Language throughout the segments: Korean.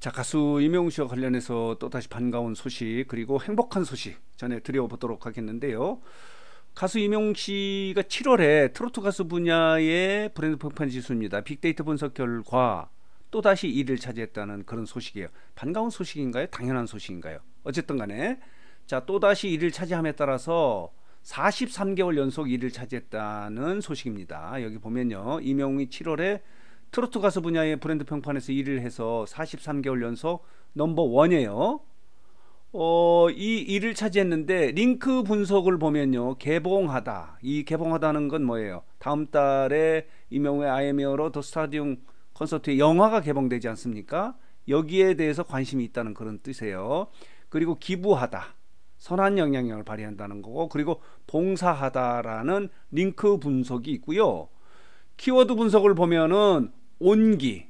자 가수 임영웅 씨와 관련해서 또다시 반가운 소식 그리고 행복한 소식 전해 드려보도록 하겠는데요. 가수 임영웅 씨가 7월에 트로트 가수 분야의 브랜드 평판 지수입니다. 빅데이터 분석 결과 또다시 1위를 차지했다는 그런 소식이에요. 반가운 소식인가요? 당연한 소식인가요? 어쨌든 간에 자 또다시 1위를 차지함에 따라서 43개월 연속 1위를 차지했다는 소식입니다. 여기 보면요. 임영웅이 7월에 트로트 가수 분야의 브랜드 평판에서 1위를 해서 43개월 연속 넘버 원이에요. 어, 이 일을 차지했는데 링크 분석을 보면요. 개봉하다. 이 개봉하다는 건 뭐예요? 다음 달에 이명우의 아이메어로 더 스타디움 콘서트에 영화가 개봉되지 않습니까? 여기에 대해서 관심이 있다는 그런 뜻이에요. 그리고 기부하다. 선한 영향력을 발휘한다는 거고 그리고 봉사하다라는 링크 분석이 있고요. 키워드 분석을 보면은 온기,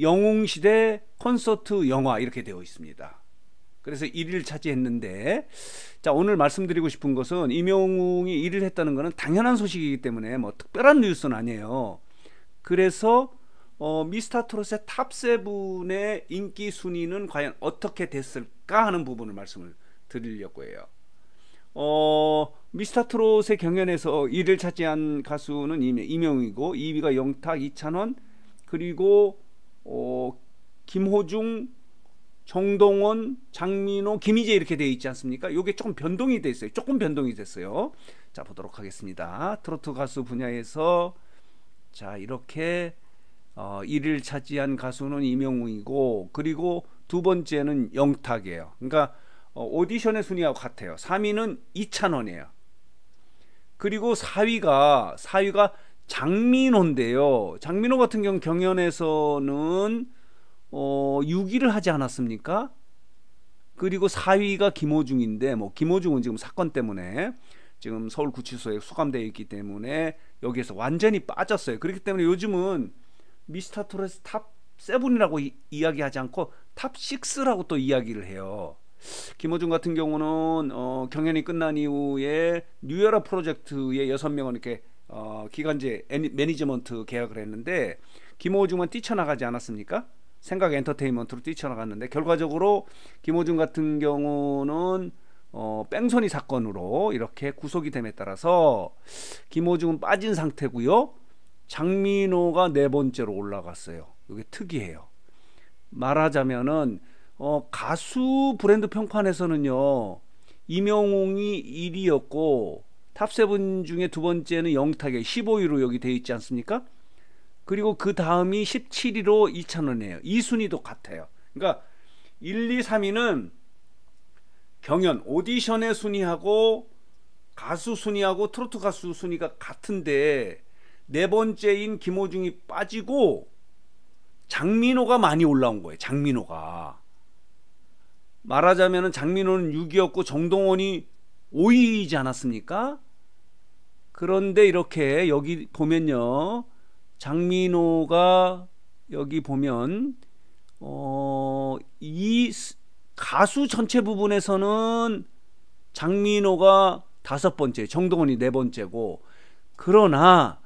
영웅시대 콘서트 영화 이렇게 되어 있습니다. 그래서 1위를 차지했는데 자 오늘 말씀드리고 싶은 것은 임영웅이 1위를 했다는 것은 당연한 소식이기 때문에 뭐 특별한 뉴스는 아니에요. 그래서 어, 미스터트롯의 탑세븐의 인기 순위는 과연 어떻게 됐을까 하는 부분을 말씀을 드리려고 해요. 어, 미스터트롯의 경연에서 1위를 차지한 가수는 임영웅이고 2위가 영탁, 이찬원, 그리고 어, 김호중, 정동원, 장민호, 김희재 이렇게 되어 있지 않습니까? 이게 조금 변동이 돼어요 조금 변동이 됐어요. 자 보도록 하겠습니다. 트로트 가수 분야에서 자 이렇게 어, 1위를 차지한 가수는 이명웅이고 그리고 두 번째는 영탁이에요. 그러니까 어, 오디션의 순위하고 같아요. 3위는 이찬원이에요. 그리고 4위가 4위가 장민호인데요. 장민호 같은 경우 경연에서는 어, 6위를 하지 않았습니까? 그리고 4위가 김호중인데 뭐 김호중은 지금 사건 때문에 지금 서울구치소에 수감되어 있기 때문에 여기에서 완전히 빠졌어요. 그렇기 때문에 요즘은 미스터 토레스 탑7이라고 이야기하지 않고 탑 6라고 또 이야기를 해요. 김호중 같은 경우는 어, 경연이 끝난 이후에 뉴에라 프로젝트의 6 명을 이렇게 어, 기간제 애니, 매니지먼트 계약을 했는데 김호중은 뛰쳐나가지 않았습니까? 생각 엔터테인먼트로 뛰쳐나갔는데 결과적으로 김호중 같은 경우는 어, 뺑소니 사건으로 이렇게 구속이 됨에 따라서 김호중은 빠진 상태고요. 장민호가 네 번째로 올라갔어요. 이게 특이해요. 말하자면은 어, 가수 브랜드 평판에서는요. 이명웅이 1위였고 탑세븐 중에 두 번째는 영탁에 15위로 여기 돼 있지 않습니까? 그리고 그 다음이 17위로 2 0 0 0원이에요이 순위도 같아요. 그러니까 1, 2, 3위는 경연 오디션의 순위하고 가수 순위하고 트로트 가수 순위가 같은데 네 번째인 김호중이 빠지고 장민호가 많이 올라온 거예요. 장민호가 말하자면 장민호는 6위였고 정동원이 5위이지 않았습니까? 그런데 이렇게 여기 보면요. 장민호가 여기 보면 어, 이 가수 전체 부분에서는 장민호가 다섯 번째, 정동원이 네 번째고 그러나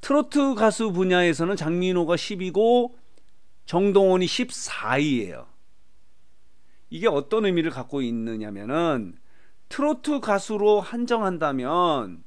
트로트 가수 분야에서는 장민호가 10이고 정동원이 14위예요. 이게 어떤 의미를 갖고 있느냐면은 트로트 가수로 한정한다면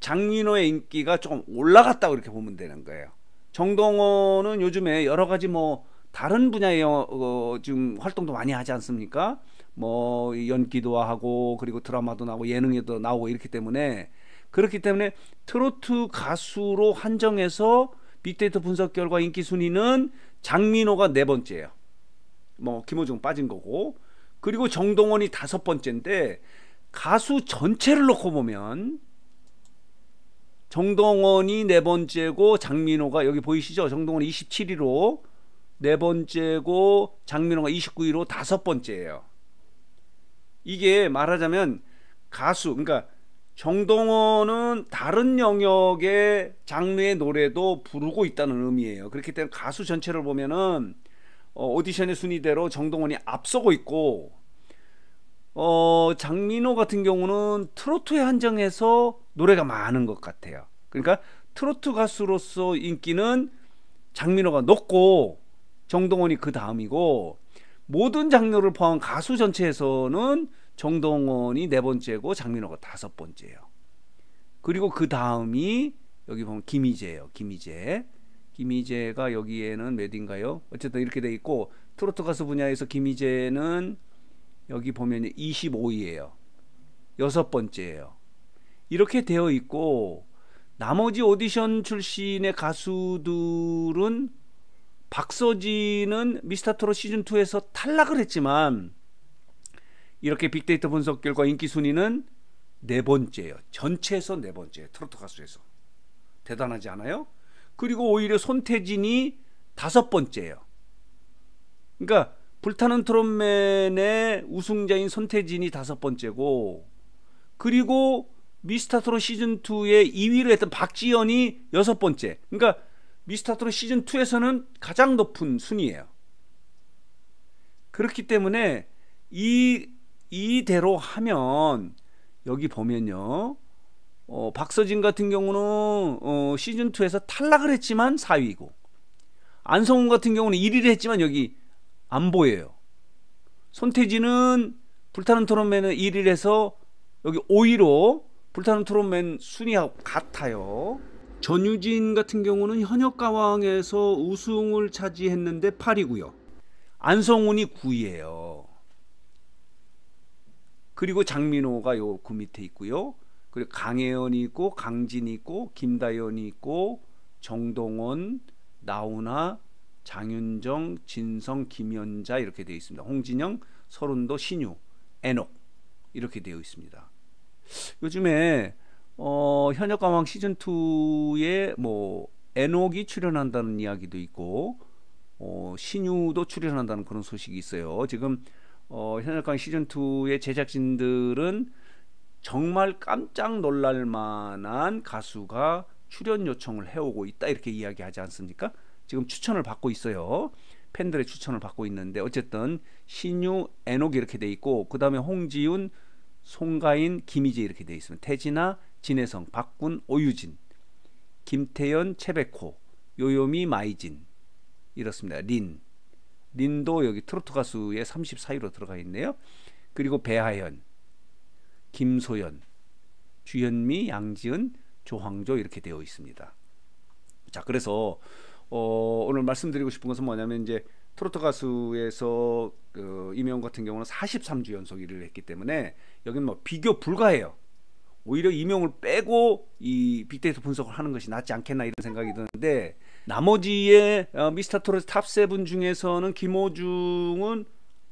장민호의 인기가 조금 올라갔다고 이렇게 보면 되는 거예요. 정동호는 요즘에 여러 가지 뭐 다른 분야의 어, 어 지금 활동도 많이 하지 않습니까? 뭐 연기도 하고 그리고 드라마도 나오고 예능에도 나오고 이렇기 때문에 그렇기 때문에 트로트 가수로 한정해서 빅데이터 분석 결과 인기 순위는 장민호가 네 번째예요. 뭐 김호중 빠진 거고 그리고 정동원이 다섯 번째인데 가수 전체를 놓고 보면 정동원이 네 번째고 장민호가 여기 보이시죠? 정동원이 27위로 네 번째고 장민호가 29위로 다섯 번째예요. 이게 말하자면 가수 그러니까 정동원은 다른 영역의 장르의 노래도 부르고 있다는 의미예요. 그렇기 때문에 가수 전체를 보면은 어, 오디션의 순위대로 정동원이 앞서고 있고 어, 장민호 같은 경우는 트로트에 한정해서 노래가 많은 것 같아요. 그러니까 트로트 가수로서 인기는 장민호가 높고 정동원이 그 다음이고 모든 장르를 포함한 가수 전체에서는 정동원이 네 번째고 장민호가 다섯 번째예요. 그리고 그 다음이 여기 보면 김희재예요. 김희재. 김희재가 여기에는 몇인가요? 어쨌든 이렇게 돼 있고 트로트 가수 분야에서 김희재는 여기 보면 25위예요. 여섯 번째예요. 이렇게 되어 있고 나머지 오디션 출신의 가수들은 박서진은 미스터트롯 시즌 2에서 탈락을 했지만 이렇게 빅데이터 분석 결과 인기 순위는 네 번째예요. 전체에서 네 번째 트로트 가수에서 대단하지 않아요? 그리고 오히려 손태진이 다섯 번째예요. 그러니까 불타는 트롯맨의 우승자인 손태진이 다섯 번째고 그리고 미스터트롯 시즌 2에 2위를 했던 박지연이 여섯 번째. 그러니까 미스터트롯 시즌 2에서는 가장 높은 순위예요. 그렇기 때문에 이 이대로 하면 여기 보면요. 어, 박서진 같은 경우는 어, 시즌 2에서 탈락을 했지만 4위고 안성훈 같은 경우는 1위를 했지만 여기 안 보여요. 손태진은 불타는 토론맨은 1위를 해서 여기 5위로 불타는 토론맨 순위하고 같아요. 전유진 같은 경우는 현역 가왕에서 우승을 차지했는데 8위고요. 안성훈이 9위예요. 그리고 장민호가 요 그 밑에 있고요. 그리고 강혜연이 있고 강진이 있고 김다연이 있고 정동원, 나훈아, 장윤정, 진성, 김연자 이렇게 되어 있습니다. 홍진영, 서른도, 신유, 에녹 이렇게 되어 있습니다. 요즘에 어, 현역가왕 시즌2에 뭐 에녹이 출연한다는 이야기도 있고 어, 신유도 출연한다는 그런 소식이 있어요. 지금 어, 현역가왕 시즌2의 제작진들은 정말 깜짝 놀랄 만한 가수가 출연 요청을 해오고 있다 이렇게 이야기하지 않습니까? 지금 추천을 받고 있어요. 팬들의 추천을 받고 있는데 어쨌든 신유, 에녹 이렇게 돼 있고 그 다음에 홍지윤, 송가인, 김희재 이렇게 돼 있으면 태진아, 진혜성, 박군, 오유진, 김태연최백호 요요미, 마이진 이렇습니다. 린, 린도 여기 트로트 가수의 34위로 들어가 있네요. 그리고 배하연, 김소연, 주현미, 양지은, 조황조 이렇게 되어 있습니다. 자, 그래서 어, 오늘 말씀드리고 싶은 것은 뭐냐면 이제 트로트 가수에서 그 어, 이명 같은 경우는 43주 연속 1위를 했기 때문에 여기뭐 비교 불가해요. 오히려 이명을 빼고 이 빅데이터 분석을 하는 것이 낫지 않겠나 이런 생각이 드는데 나머지의 어, 미스터 트롯 탑세 중에서는 김호중은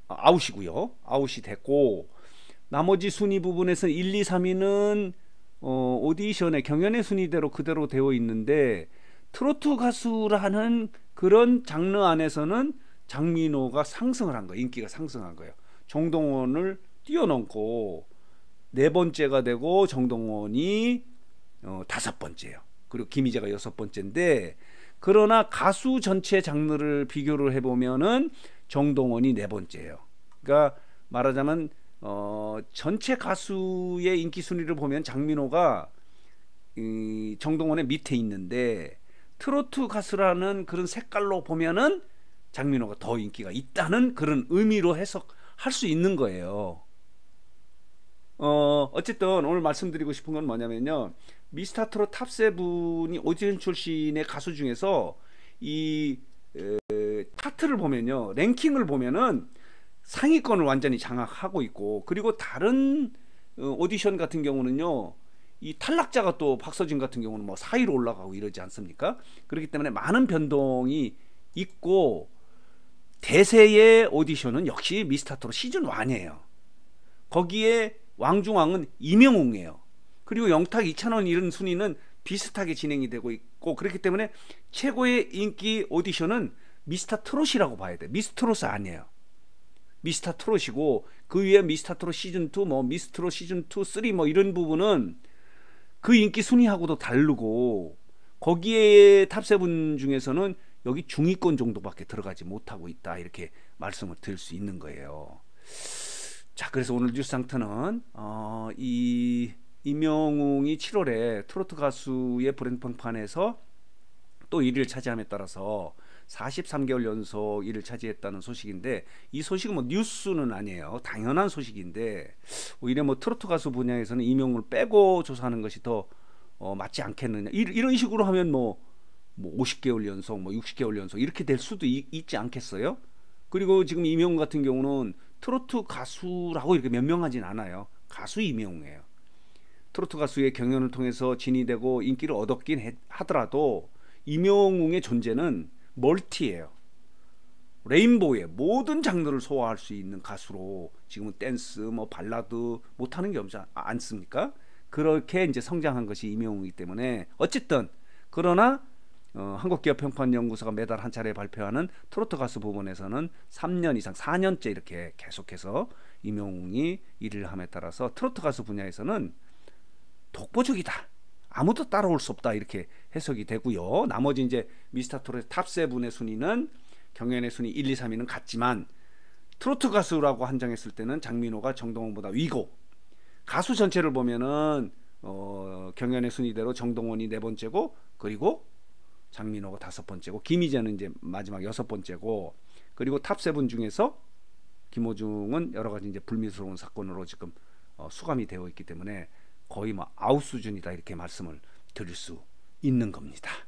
아웃이고요. 아웃이 됐고 나머지 순위 부분에서 1, 2, 3위는 어, 오디션의 경연의 순위대로 그대로 되어 있는데 트로트 가수라는 그런 장르 안에서는 장민호가 상승을 한 거예요. 인기가 상승한 거예요. 정동원을 뛰어넘고 네 번째가 되고 정동원이 어, 다섯 번째예요. 그리고 김희재가 여섯 번째인데 그러나 가수 전체 장르를 비교를 해보면은 정동원이 네 번째예요. 그러니까 말하자면 어, 전체 가수의 인기 순위를 보면 장민호가 이, 정동원의 밑에 있는데 트로트 가수라는 그런 색깔로 보면은 장민호가 더 인기가 있다는 그런 의미로 해석할 수 있는 거예요. 어, 어쨌든 오늘 말씀드리고 싶은 건 뭐냐면요. 미스터 트롯 탑세븐이 오디션 출신의 가수 중에서 이 에, 차트를 보면요. 랭킹을 보면은 상위권을 완전히 장악하고 있고 그리고 다른 어, 오디션 같은 경우는요. 이 탈락자가 또 박서진 같은 경우는 뭐 사위로 올라가고 이러지 않습니까? 그렇기 때문에 많은 변동이 있고 대세의 오디션은 역시 미스터트롯 시즌 1이에요. 거기에 왕중왕은 이명웅이에요. 그리고 영탁 이찬원 이런 순위는 비슷하게 진행이 되고 있고 그렇기 때문에 최고의 인기 오디션은 미스터 트롯이라고 봐야 돼. 미스터 트롯이 아니에요. 미스터 트롯이고 그 위에 미스터 트롯 시즌 2, 뭐 미스트롯 터 시즌 2, 3뭐 이런 부분은 그 인기 순위하고도 다르고 거기에 탑세븐 중에서는 여기 중위권 정도밖에 들어가지 못하고 있다 이렇게 말씀을 드릴 수 있는 거예요. 자 그래서 오늘 뉴스 상태는 어, 이 이명웅이 7월에 트로트 가수의 브랜드 평판에서 또 1위를 차지함에 따라서 43개월 연속 1을 차지했다는 소식인데 이 소식은 뭐 뉴스는 아니에요. 당연한 소식인데 오히려 뭐, 뭐 트로트 가수 분야에서는 임용을 빼고 조사하는 것이 더 어, 맞지 않겠느냐. 이, 런 식으로 하면 뭐, 뭐 50개월 연속, 뭐 60개월 연속 이렇게 될 수도 이, 있지 않겠어요? 그리고 지금 임용 같은 경우는 트로트 가수라고 이렇게 명명하진 않아요. 가수 임용이에요. 트로트 가수의 경연을 통해서 진이 되고 인기를 얻었긴 해, 하더라도 임영웅의 존재는 멀티예요. 레인보우의 모든 장르를 소화할 수 있는 가수로 지금은 댄스, 뭐 발라드 못하는 게 없지 않습니까? 그렇게 이제 성장한 것이 임영웅이기 때문에 어쨌든 그러나 어, 한국기업평판연구소가 매달 한 차례 발표하는 트로트 가수 부분에서는 3년 이상 4년째 이렇게 계속해서 임영웅이 일을 함에 따라서 트로트 가수 분야에서는 독보적이다. 아무도 따라올 수 없다 이렇게 해석이 되고요. 나머지 이제 미스터 트롯의 탑세븐의 순위는 경연의 순위 1, 2, 3위는 같지만 트로트 가수라고 한정했을 때는 장민호가 정동원보다 위고 가수 전체를 보면은 어, 경연의 순위대로 정동원이 네 번째고 그리고 장민호가 다섯 번째고 김희재는 이제 마지막 여섯 번째고 그리고 탑세븐 중에서 김호중은 여러 가지 이제 불미스러운 사건으로 지금 어, 수감이 되어 있기 때문에 거의 뭐 아웃 수준이다 이렇게 말씀을 드릴 수 있는 겁니다.